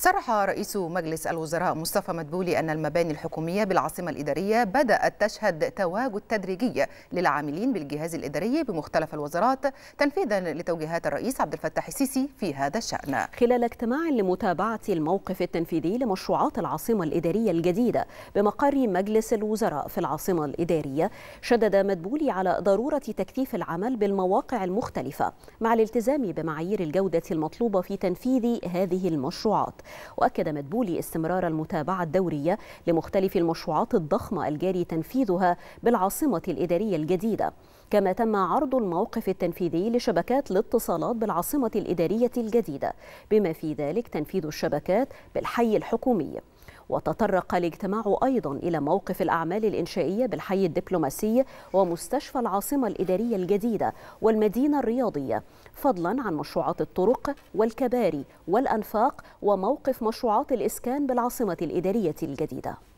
صرح رئيس مجلس الوزراء مصطفى مدبولي أن المباني الحكومية بالعاصمة الإدارية بدأت تشهد تواجد تدريجي للعاملين بالجهاز الإداري بمختلف الوزارات تنفيذا لتوجيهات الرئيس عبد الفتاح السيسي في هذا الشأن خلال اجتماع لمتابعة الموقف التنفيذي لمشروعات العاصمة الإدارية الجديدة بمقر مجلس الوزراء في العاصمة الإدارية شدد مدبولي على ضرورة تكثيف العمل بالمواقع المختلفة مع الالتزام بمعايير الجودة المطلوبة في تنفيذ هذه المشروعات وأكد مدبولي استمرار المتابعة الدورية لمختلف المشروعات الضخمة الجاري تنفيذها بالعاصمة الإدارية الجديدة كما تم عرض الموقف التنفيذي لشبكات الاتصالات بالعاصمة الإدارية الجديدة بما في ذلك تنفيذ الشبكات بالحي الحكومي وتطرق الاجتماع أيضا إلى موقف الأعمال الإنشائية بالحي الدبلوماسي ومستشفى العاصمة الإدارية الجديدة والمدينة الرياضية فضلا عن مشروعات الطرق والكباري والأنفاق وموقف مشروعات الإسكان بالعاصمة الإدارية الجديدة